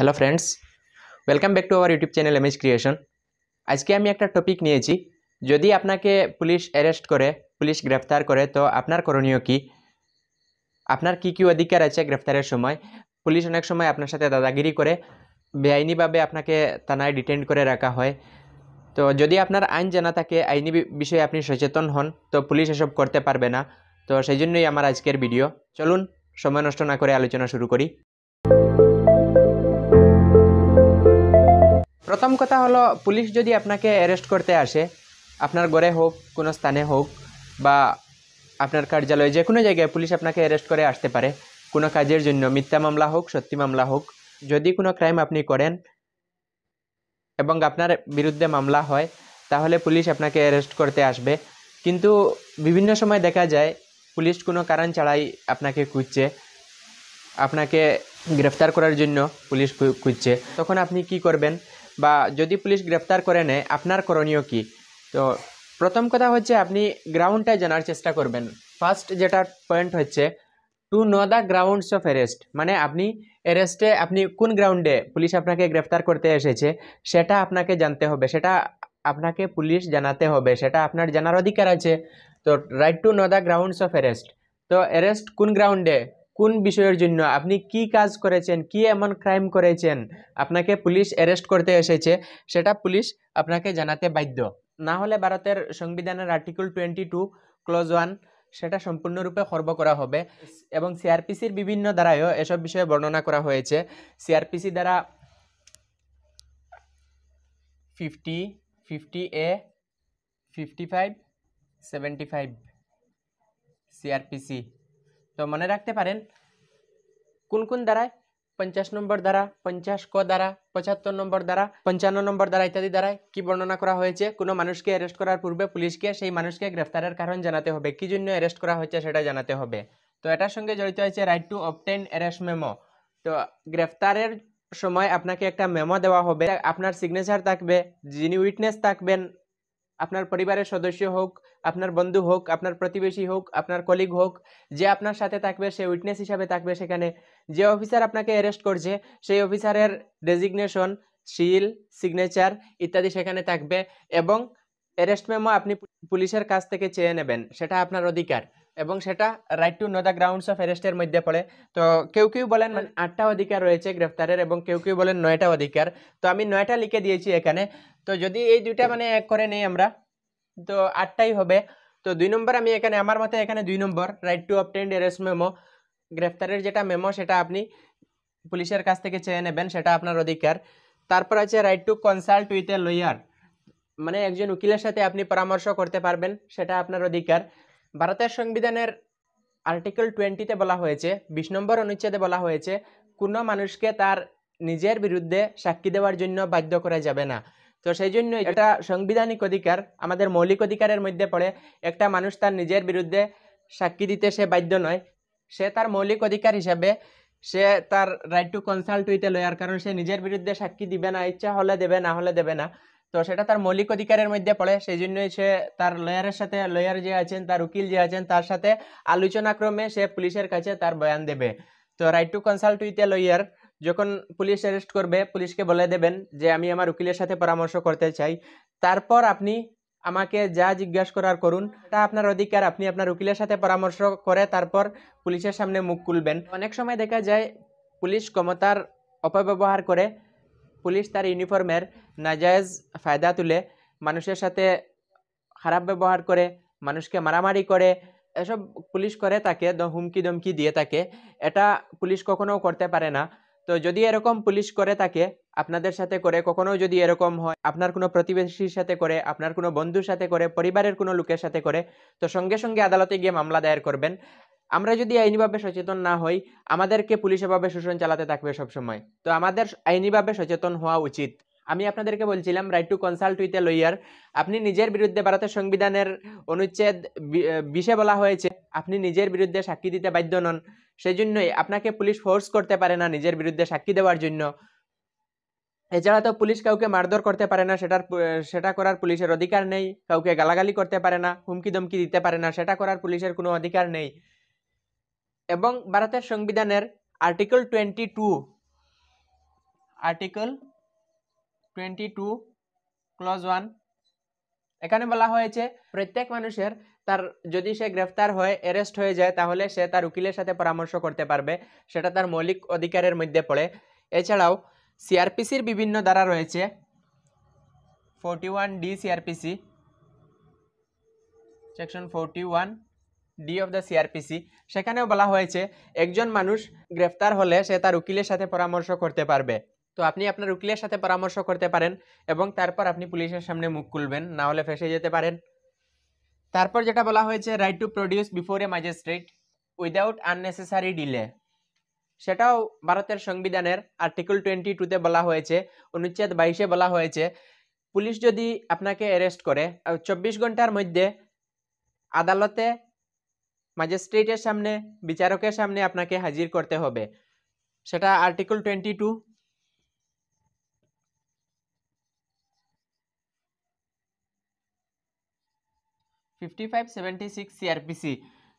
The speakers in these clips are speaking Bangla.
Hello friends welcome back to our YouTube channel MS creation আজকে আমি একটা টপিক নিয়েছি যদি আপনাকে পুলিশ অ্যারেস্ট করে পুলিশ গ্রেফতার করে তো আপনার করণীয় কি আপনার কি কি অধিকার আছে গ্রেফতারের সময় পুলিশ অনেক সময় আপনার সাথে দাদাগিরি করে বেআইনিভাবে আপনাকে থানায় ডিটেন্ড করে রাখা হয় তো যদি আপনার আইন জানা থাকে আইনি বিষয়ে আপনি সচেতন হন তো পুলিশ এসব করতে পারবে না তো সেই জন্যই আমার আজকের ভিডিও চলুন সময় নষ্ট না করে আলোচনা শুরু করি প্রথম কথা হলো পুলিশ যদি আপনাকে অ্যারেস্ট করতে আসে আপনার ঘরে হোক কোনো স্থানে হোক বা আপনার কার্যালয়ে যে কোনো জায়গায় পুলিশ আপনাকে অ্যারেস্ট করে আসতে পারে কোনো কাজের জন্য মিথ্যা মামলা হোক সত্যি মামলা হোক যদি কোনো ক্রাইম আপনি করেন এবং আপনার বিরুদ্ধে মামলা হয় তাহলে পুলিশ আপনাকে অ্যারেস্ট করতে আসবে কিন্তু বিভিন্ন সময় দেখা যায় পুলিশ কোনো কারণ ছাড়াই আপনাকে খুঁজছে আপনাকে গ্রেফতার করার জন্য পুলিশ খুঁজছে তখন আপনি কি করবেন বা যদি পুলিশ গ্রেপ্তার করে নেয় আপনার করণীয় কি তো প্রথম কথা হচ্ছে আপনি গ্রাউন্ডটাই জানার চেষ্টা করবেন ফার্স্ট যেটা পয়েন্ট হচ্ছে to know the grounds of arrest মানে আপনি অ্যারেস্টে আপনি কোন গ্রাউন্ডে পুলিশ আপনাকে গ্রেফতার করতে এসেছে সেটা আপনাকে জানতে হবে সেটা আপনাকে পুলিশ জানাতে হবে সেটা আপনার জানার অধিকার আছে তো right to know the grounds of arrest তো অ্যারেস্ট কোন গ্রাউন্ডে কোন বিষয়ের জন্য আপনি কি কাজ করেছেন কি এমন ক্রাইম করেছেন আপনাকে পুলিশ অ্যারেস্ট করতে এসেছে সেটা পুলিশ আপনাকে জানাতে বাধ্য না হলে ভারতের সংবিধানের article twenty two clause one সেটা সম্পূর্ণরূপে খর্ব করা হবে এবং সিআরপিসির বিভিন্ন দ্বারাও এসব বিষয়ে বর্ণনা করা হয়েছে সিআরপিসি দ্বারা fifty fifty A fifty five seventy five CrPC তো মনে রাখতে পারেন কোন কোন দ্বারায় পঞ্চাশ নম্বর দ্বারা পঞ্চাশ ক দ্বারা পঁচাত্তর নম্বর দ্বারা পঞ্চান্ন নম্বর দ্বারা ইত্যাদি দ্বারায় কি বর্ণনা করা হয়েছে কোনো মানুষকে অ্যারেস্ট করার পূর্বে পুলিশকে সেই মানুষকে গ্রেফতারের কারণ জানাতে হবে কী জন্য অ্যারেস্ট করা হয়েছে সেটা জানাতে হবে তো এটার সঙ্গে জড়িত হয়েছে right to obtain arrest memo তো গ্রেফতারের সময় আপনাকে একটা মেমো দেওয়া হবে আপনার সিগনেচার থাকবে যিনি উইটনেস থাকবেন আপনার পরিবারের সদস্য হোক আপনার বন্ধু হোক আপনার প্রতিবেশী হোক আপনার কলিগ হোক যে আপনার সাথে থাকবে সে উইটনেস হিসাবে থাকবে সেখানে যে অফিসার আপনাকে অ্যারেস্ট করছে সেই অফিসারের ডেজিগনেশন সিল সিগনেচার ইত্যাদি সেখানে থাকবে এবং অ্যারেস্ট মেমো আপনি পুলিশের কাছ থেকে চেয়ে নেবেন সেটা আপনার অধিকার এবং সেটা right to know the grounds of অ্যারেস্টের মধ্যে পড়ে তো কেউ কেউ বলেন মানে আটটা অধিকার রয়েছে গ্রেফতারের এবং কেউ কেউ বলেন নয়টা অধিকার তো আমি নয়টা লিখে দিয়েছি এখানে তো যদি এই দুইটা মানে এক করে নেই আমরা তো আটটাই হবে তো দুই নম্বর আমি এখানে আমার মতে এখানে দুই নম্বর right to obtained arrest memo গ্রেফতারের যেটা মেমো সেটা আপনি পুলিশের কাছ থেকে চেয়ে নেবেন সেটা আপনার অধিকার তারপর আছে right to consult with a lawyer মানে একজন উকিলের সাথে আপনি পরামর্শ করতে পারবেন সেটা আপনার অধিকার ভারতের সংবিধানের আর্টিকেল টোয়েন্টিতে বলা হয়েছে বিশ নম্বর অনুচ্ছেদে বলা হয়েছে কোনো মানুষকে তার নিজের বিরুদ্ধে সাক্ষী দেওয়ার জন্য বাধ্য করা যাবে না তো সেই জন্য এটা সাংবিধানিক অধিকার আমাদের মৌলিক অধিকারের মধ্যে পড়ে একটা মানুষ তার নিজের বিরুদ্ধে সাক্ষী দিতে সে বাধ্য নয় সে তার মৌলিক অধিকার হিসাবে সে তার right to consult with a lawyer কারণ সে নিজের বিরুদ্ধে সাক্ষী দিবে না ইচ্ছা হলে দেবে না হলে দেবে না তো সেটা তার মৌলিক অধিকারের মধ্যে পড়ে সেই জন্যই সে তার লয়ারের সাথে লয়ার যে আছেন তার উকিল যে আছেন তার সাথে আলোচনাক্রমে সে পুলিশের কাছে তার বয়ান দেবে তো right to consult with a lawyer যখন পুলিশ অ্যারেস্ট করবে পুলিশকে বলে দেবেন যে আমি আমার উকিলের সাথে পরামর্শ করতে চাই তারপর আপনি আমাকে যা জিজ্ঞাসা করার করুন তা আপনার অধিকার আপনি আপনার উকিলের সাথে পরামর্শ করে তারপর পুলিশের সামনে মুখ খুলবেন অনেক সময় দেখা যায় পুলিশ ক্ষমতার অপব্যবহার করে পুলিশ তার ইউনিফর্মের নাজায়জ ফায়দা তুলে মানুষের সাথে খারাপ ব্যবহার করে মানুষকে মারামারি করে এসব পুলিশ করে তাকে হুমকি ধমকি দিয়ে থাকে এটা পুলিশ কখনো করতে পারে না তো যদি এরকম পুলিশ করে থাকে আপনাদের সাথে করে কখনো যদি এরকম হয় আপনার কোনো প্রতিবেশীর সাথে করে আপনার কোনো বন্ধুর সাথে করে পরিবারের কোনো লোকের সাথে করে তো সঙ্গে সঙ্গে আদালতে গিয়ে মামলা দায়ের করবেন আমরা যদি আইনিভাবে সচেতন না হই আমাদেরকে পুলিশ এভাবে শোষণ চালাতে থাকবে সবসময় তো আমাদের আইনিভাবে সচেতন হওয়া উচিত আমি আপনাদেরকে বলছিলাম right to consult with a lawyer আপনি নিজের বিরুদ্ধে ভারতের সংবিধানের অনুচ্ছেদ বিষে বলা হয়েছে আপনি নিজের বিরুদ্ধে সাক্ষী দিতে বাধ্য নন সেই জন্যই আপনাকে পুলিশ ফোর্স করতে পারে না নিজের বিরুদ্ধে সাক্ষী দেওয়ার জন্য এছাড়া তো পুলিশ কাউকে মারধর করতে পারে না সেটার সেটা করার পুলিশের অধিকার নেই কাউকে গালাগালি করতে পারে না হুমকি দমকি দিতে পারে না সেটা করার পুলিশের কোনো অধিকার নেই এবং ভারতের সংবিধানের article twenty two article twenty two clause one এখানে বলা হয়েছে প্রত্যেক মানুষের তার যদি সে গ্রেফতার হয়ে অ্যারেস্ট হয়ে যায় তাহলে সে তার উকিলের সাথে পরামর্শ করতে পারবে সেটা তার মৌলিক অধিকারের মধ্যে পড়ে এছাড়াও সিআরপিসির বিভিন্ন দ্বারা রয়েছে forty one D CrPC section forty one D of the CrPC সেখানেও বলা হয়েছে একজন মানুষ গ্রেফতার হলে সে তার উকিলের সাথে পরামর্শ করতে পারবে তো আপনি আপনার উকিলের সাথে পরামর্শ করতে পারেন এবং তারপর আপনি পুলিশের সামনে মুখ খুলবেন না হলে ফেসে যেতে পারেন তারপর যেটা বলা হয়েছে right to produce before a magistrate without unnecessary delay সেটাও ভারতের সংবিধানের আর্টিকেল টোয়েন্টি টুতে বলা হয়েছে অনুচ্ছেদ বাইশে বলা হয়েছে পুলিশ যদি আপনাকে অ্যারেস্ট করে চব্বিশ ঘন্টার মধ্যে আদালতে ম্যাজিস্ট্রেটের সামনে বিচারকের সামনে আপনাকে হাজির করতে হবে সেটা article twenty two fifty five seventy six CrPC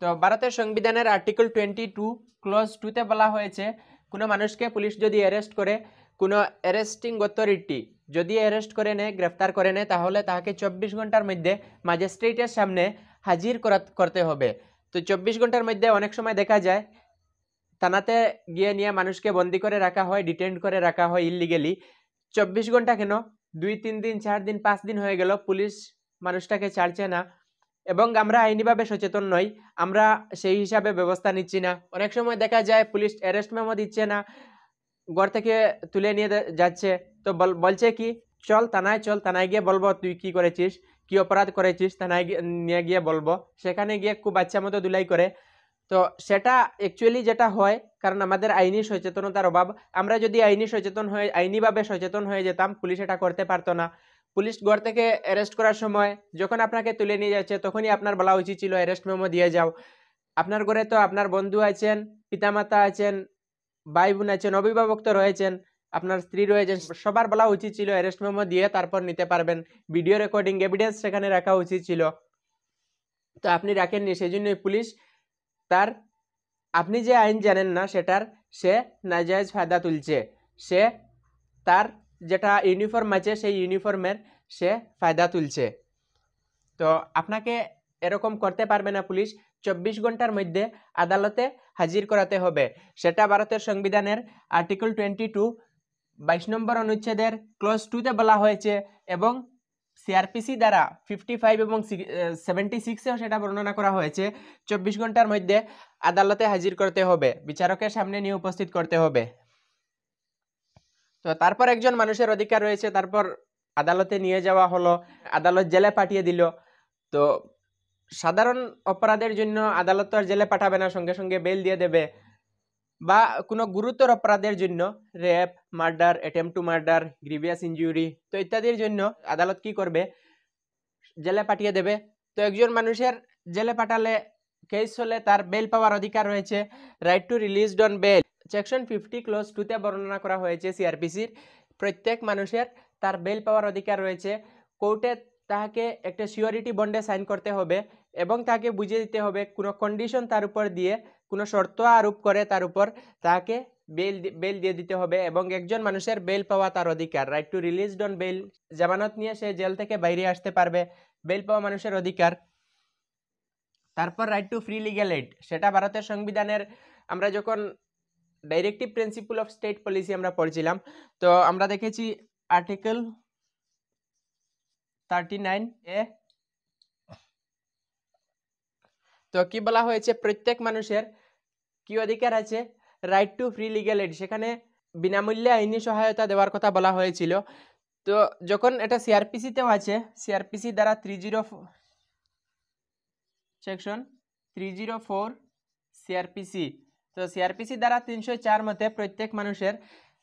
তো ভারতের সংবিধানের আর্টিকেল টোয়েন্টি টু ক্লোজ টুতে বলা হয়েছে কোনো মানুষকে পুলিশ যদি অ্যারেস্ট করে কোনো অ্যারেস্টিং অথরিটি যদি অ্যারেস্ট করে নেয় গ্রেফতার করে নেয় তাহলে তাহাকে চব্বিশ ঘন্টার মধ্যে ম্যাজিস্ট্রেটের সামনে হাজির করতে হবে তো চব্বিশ ঘন্টার মধ্যে অনেক সময় দেখা যায় থানাতে গিয়ে নিয়ে মানুষকে বন্দি করে রাখা হয় ডিটেন্ড করে রাখা হয় ইলিগেলি চব্বিশ ঘন্টা কেন দুই তিন দিন চার দিন পাঁচ দিন হয়ে গেল পুলিশ মানুষটাকে ছাড়ছে না এবং আমরা আইনিভাবে সচেতন নই আমরা সেই হিসাবে ব্যবস্থা নিচ্ছি না অনেক সময় দেখা যায় পুলিশ অ্যারেস্ট মেমো দিচ্ছে না ঘর থেকে তুলে নিয়ে যাচ্ছে তো বলছে কি চল থানায় চল থানায় গিয়ে বলবো তুই কি করেছিস কি অপরাধ করেছিস থানায় নিয়ে গিয়ে বলবো সেখানে গিয়ে খুব বাচ্চা মতো দুলাই করে তো সেটা অ্যাকচুয়ালি যেটা হয় কারণ আমাদের আইনি সচেতনতার অভাব আমরা যদি আইনি সচেতন হয়ে আইনিভাবে সচেতন হয়ে যেতাম পুলিশ এটা করতে পারতো না পুলিশ ঘর থেকে অ্যারেস্ট করার সময় যখন আপনাকে তুলে নিয়ে যাচ্ছে তখনই আপনার বলা উচিত ছিল অ্যারেস্ট মেমো দিয়ে যাও আপনার ঘরে তো আপনার বন্ধু আছেন পিতামাতা আছেন ভাই বোন আছেন অভিভাবক তো রয়েছেন আপনার স্ত্রী রয়েছেন সবার বলা উচিত ছিল অ্যারেস্ট মেমো দিয়ে তারপর নিতে পারবেন ভিডিও রেকর্ডিং এভিডেন্স সেখানে রাখা উচিত ছিল তো আপনি রাখেননি সেই জন্যই পুলিশ তার আপনি যে আইন জানেন না সেটার সে নাজায়জ ফায়দা তুলছে সে তার যেটা ইউনিফর্ম আছে সেই ইউনিফর্মের সে ফায়দা তুলছে তো আপনাকে এরকম করতে পারবে না পুলিশ চব্বিশ ঘন্টার মধ্যে আদালতে হাজির করাতে হবে সেটা ভারতের সংবিধানের আর্টিকেল টোয়েন্টি টু বাইশ নম্বর অনুচ্ছেদের ক্লোজ টুতে বলা হয়েছে এবং সিআরপিসি দ্বারা ফিফটি ফাইভ এবং সেভেন্টি সিক্সেও সেটা বর্ণনা করা হয়েছে চব্বিশ ঘন্টার মধ্যে আদালতে হাজির করতে হবে বিচারকের সামনে নিয়ে উপস্থিত করতে হবে তো তারপর একজন মানুষের অধিকার রয়েছে তারপর আদালতে নিয়ে যাওয়া হলো আদালত জেলে পাঠিয়ে দিল তো সাধারণ অপরাধের জন্য আদালত আর জেলে পাঠাবে না সঙ্গে সঙ্গে বেল দিয়ে দেবে বা কোনো গুরুতর অপরাধের জন্য rape murder attempt to murder grievous injury তো ইত্যাদির জন্য আদালত কি করবে জেলে পাঠিয়ে দেবে তো একজন মানুষের জেলে পাঠালে কেস হলে তার বেল পাওয়ার অধিকার রয়েছে right to released on bail section fifty clause টুতে বর্ণনা করা হয়েছে সিআরপিসির প্রত্যেক মানুষের তার বেল পাওয়ার অধিকার রয়েছে কোর্টে তাহাকে একটা সিওরিটি বন্ডে সাইন করতে হবে এবং তাকে বুঝিয়ে দিতে হবে কোনো কন্ডিশন তার উপর দিয়ে কোনো শর্ত আরোপ করে তার উপর তাকে বেল বেল দিয়ে দিতে হবে এবং একজন মানুষের বেল পাওয়া তার অধিকার right to release on bail জামানত নিয়ে সে জেল থেকে বাইরে আসতে পারবে বেল পাওয়া মানুষের অধিকার তারপর right to free legal aid সেটা ভারতের সংবিধানের আমরা যখন directive principle of state policy আমরা পড়েছিলাম তো আমরা দেখেছি আর্টিকেল থার্টি নাইন এ তো কি বলা হয়েছে প্রত্যেক মানুষের কি অধিকার আছে right to free legal aid সেখানে বিনামূল্যে আইনি সহায়তা দেওয়ার কথা বলা হয়েছিল তো যখন এটা সিআরপিসিতেও আছে সিআরপিসি দ্বারা three zero section three zero four CrPC তো সিআরপিসি দ্বারা তিনশো চার মতে প্রত্যেক মানুষের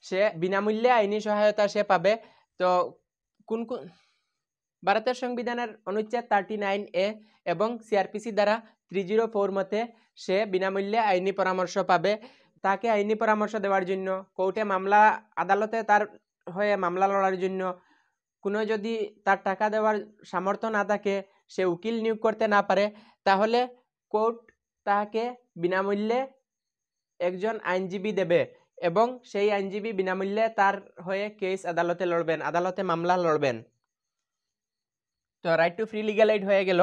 সে বিনামূল্যে আইনি সহায়তা সে পাবে তো কোন কোন ভারতের সংবিধানের অনুচ্ছেদ থার্টি নাইন এ এবং সিআরপিসি দ্বারা থ্রি জিরো ফোর মতে সে বিনামূল্যে আইনি পরামর্শ পাবে তাকে আইনি পরামর্শ দেওয়ার জন্য কোর্টে মামলা আদালতে তার হয়ে মামলা লড়ার জন্য কোনো যদি তার টাকা দেওয়ার সামর্থ্য না থাকে সে উকিল নিয়োগ করতে না পারে তাহলে কোর্ট তাকে বিনামূল্যে একজন আইনজীবী দেবে এবং সেই আইনজীবী বিনামূল্যে তার হয়ে কেস আদালতে লড়বেন আদালতে মামলা লড়বেন তো right to free legal aid হয়ে গেল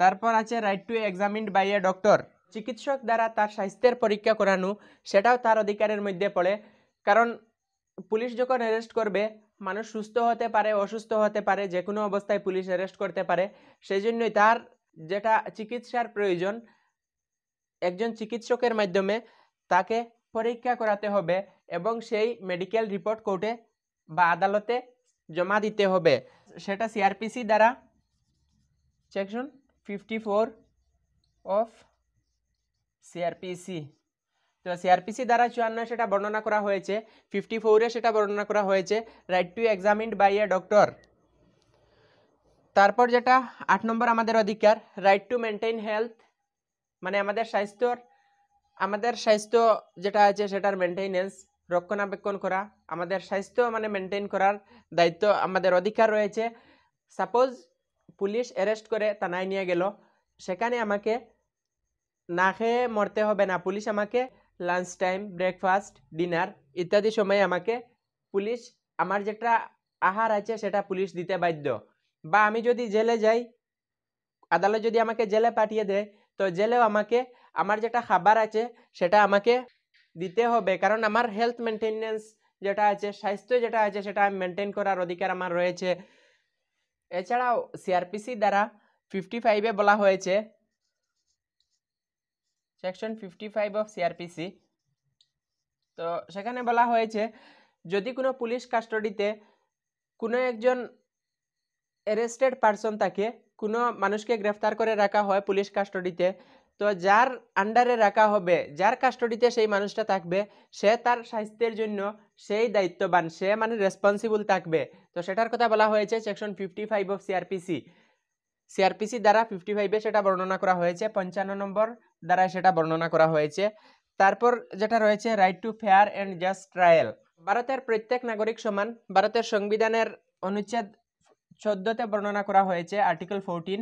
তারপর আছে right to examined by a doctor চিকিৎসক দ্বারা তার স্বাস্থ্যের পরীক্ষা করানো সেটাও তার অধিকারের মধ্যে পড়ে কারণ পুলিশ যখন অ্যারেস্ট করবে মানুষ সুস্থ হতে পারে অসুস্থ হতে পারে যে কোনো অবস্থায় পুলিশ অ্যারেস্ট করতে পারে সেই জন্যই তার যেটা চিকিৎসার প্রয়োজন একজন চিকিৎসকের মাধ্যমে তাকে পরীক্ষা করাতে হবে এবং সেই মেডিকেল রিপোর্ট কোর্টে বা আদালতে জমা দিতে হবে সেটা সিআরপিসি দ্বারা section fifty four of CrPC তো সিআরপিসি দ্বারা চুয়ান্ন সেটা বর্ণনা করা হয়েছে ফিফটি ফোরে সেটা বর্ণনা করা হয়েছে right to examined by a doctor তারপর যেটা আট নম্বর আমাদের অধিকার রাইট টু মেনটেন হেলথ মানে আমাদের স্বাস্থ্যর আমাদের স্বাস্থ্য যেটা আছে সেটার মেনটেনেন্স রক্ষণাবেক্ষণ করা আমাদের স্বাস্থ্য মানে মেনটেন করার দায়িত্ব আমাদের অধিকার রয়েছে সাপোজ পুলিশ অ্যারেস্ট করে থানায় নিয়ে গেল সেখানে আমাকে না খেয়ে মরতে হবে না পুলিশ আমাকে লাঞ্চ টাইম ব্রেকফাস্ট ডিনার ইত্যাদি সময়ে আমাকে পুলিশ আমার যেটা আহার আছে সেটা পুলিশ দিতে বাধ্য বা আমি যদি জেলে যাই আদালত যদি আমাকে জেলে পাঠিয়ে দেয় তো জেলেও আমাকে আমার যেটা খাবার আছে সেটা আমাকে দিতে হবে কারণ আমার হেলথ মেনটেন্স যেটা আছে স্বাস্থ্য যেটা আছে সেটা মেনটেন করার অধিকার আমার রয়েছে এছাড়াও সিআরপিসি দ্বারা ফিফটি ফাইভে বলা হয়েছে section fifty five of CrPC তো সেখানে বলা হয়েছে যদি কোনো পুলিশ কাস্টডিতে কোনো একজন অ্যারেস্টেড পার্সন থাকে কোনো মানুষকে গ্রেফতার করে রাখা হয় পুলিশ কাস্টডিতে তো যার আন্ডারে রাখা হবে যার কাস্টডিতে সেই মানুষটা থাকবে সে তার স্বাস্থ্যের জন্য সেই দায়িত্ববান সে মানে রেসপন্সিবল থাকবে তো সেটার কথা বলা হয়েছে section fifty five of CrPC CrPC দ্বারা ফিফটি ফাইভে সেটা বর্ণনা করা হয়েছে পঞ্চান্ন নম্বর দ্বারা সেটা বর্ণনা করা হয়েছে তারপর যেটা রয়েছে right to fair and just trial ভারতের প্রত্যেক নাগরিক সমান ভারতের সংবিধানের অনুচ্ছেদ চোদ্দতে বর্ণনা করা হয়েছে আর্টিকেল ফোরটিন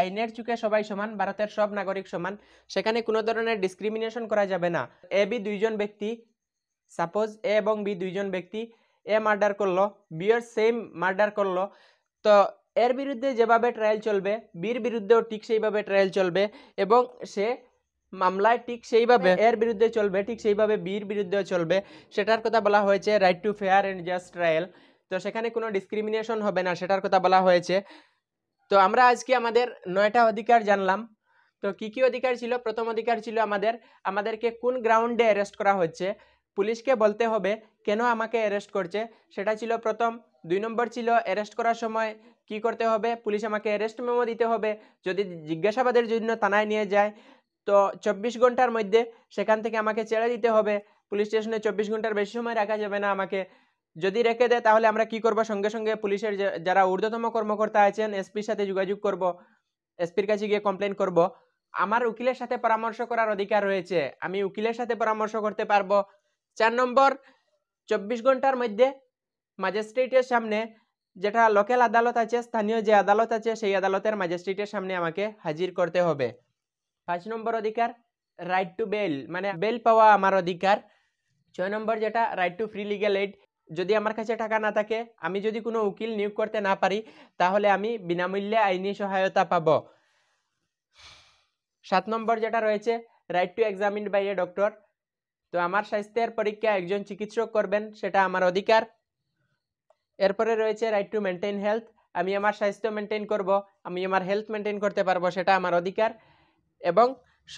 আইনের চুকে সবাই সমান ভারতের সব নাগরিক সমান সেখানে কোনো ধরনের ডিসক্রিমিনেশন করা যাবে না এ বি দুইজন ব্যক্তি সাপোজ এ এবং বি দুইজন ব্যক্তি এ মার্ডার করলো বিয়ের সেম মার্ডার করলো তো এর বিরুদ্ধে যেভাবে ট্রায়াল চলবে বির বিরুদ্ধেও ঠিক সেইভাবে ট্রায়াল চলবে এবং সে মামলায় ঠিক সেইভাবে হ্যাঁ। এর বিরুদ্ধে চলবে ঠিক সেইভাবে বীর বিরুদ্ধেও চলবে সেটার কথা বলা হয়েছে right to fair and just trial তো সেখানে কোনো ডিসক্রিমিনেশন হবে না সেটার কথা বলা হয়েছে তো আমরা আজকে আমাদের নয়টা অধিকার জানলাম তো কী কী অধিকার ছিল প্রথম অধিকার ছিল আমাদের আমাদেরকে কোন গ্রাউন্ডে অ্যারেস্ট করা হচ্ছে পুলিশকে বলতে হবে কেন আমাকে অ্যারেস্ট করছে সেটা ছিল প্রথম দুই নম্বর ছিল অ্যারেস্ট করার সময় কি করতে হবে পুলিশ আমাকে অ্যারেস্ট মেমো দিতে হবে যদি জিজ্ঞাসাবাদের জন্য থানায় নিয়ে যায় তো চব্বিশ ঘন্টার মধ্যে সেখান থেকে আমাকে ছেড়ে দিতে হবে পুলিশ স্টেশনে চব্বিশ ঘন্টার বেশি সময় রাখা যাবে না আমাকে যদি রেখে দেয় তাহলে আমরা কি করব সঙ্গে সঙ্গে পুলিশের যারা ঊর্ধ্বতম কর্মকর্তা আছেন এসপির সাথে যোগাযোগ করব এসপির কাছে গিয়ে কমপ্লেন করব আমার উকিলের সাথে পরামর্শ করার অধিকার রয়েছে আমি উকিলের সাথে পরামর্শ করতে পারবো চার নম্বর চব্বিশ ঘন্টার মধ্যে ম্যাজিস্ট্রেটের সামনে যেটা লোকাল আদালত আছে স্থানীয় যে আদালত আছে সেই আদালতের ম্যাজিস্ট্রেটের সামনে আমাকে হাজির করতে হবে পাঁচ নম্বর অধিকার রাইট টু বেল মানে বেল পাওয়া আমার অধিকার ছয় নম্বর যেটা right to free legal aid যদি আমার কাছে টাকা না থাকে আমি যদি কোনো উকিল নিয়োগ করতে না পারি তাহলে আমি বিনামূল্যে আইনি সহায়তা পাব সাত নম্বর যেটা রয়েছে right to examine by a doctor তো আমার স্বাস্থ্যের পরীক্ষা একজন চিকিৎসক করবেন সেটা আমার অধিকার এরপরে রয়েছে রাইট টু মেনটেন হেলথ আমি আমার স্বাস্থ্য মেনটেন করব আমি আমার হেলথ মেনটেন করতে পারবো সেটা আমার অধিকার এবং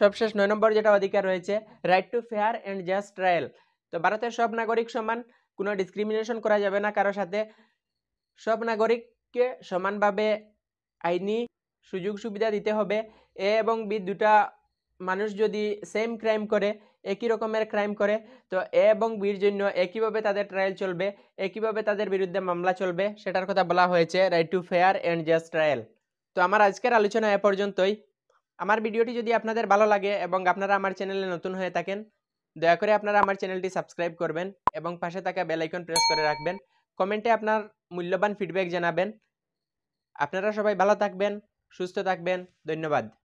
সবশেষ নয় নম্বর যেটা অধিকার রয়েছে right to fair and just trial তো ভারতের সব নাগরিক সমান কোনো ডিসক্রিমিনেশন করা যাবে না কারোর সাথে সব নাগরিককে সমানভাবে আইনি সুযোগ সুবিধা দিতে হবে এ এবং বি দুটা মানুষ যদি সেম ক্রাইম করে একই রকমের ক্রাইম করে তো এ এবং বির জন্য একইভাবে তাদের ট্রায়াল চলবে একইভাবে তাদের বিরুদ্ধে মামলা চলবে সেটার কথা বলা হয়েছে right to fair and just trial তো আমার আজকের আলোচনা এ পর্যন্তই আমার ভিডিওটি যদি আপনাদের ভালো লাগে এবং আপনারা আমার চ্যানেলে নতুন হয়ে থাকেন দয়া করে আপনারা আমার চ্যানেলটি সাবস্ক্রাইব করবেন এবং পাশে থাকা বেলাইকন প্রেস করে রাখবেন কমেন্টে আপনার মূল্যবান ফিডব্যাক জানাবেন আপনারা সবাই ভালো থাকবেন সুস্থ থাকবেন ধন্যবাদ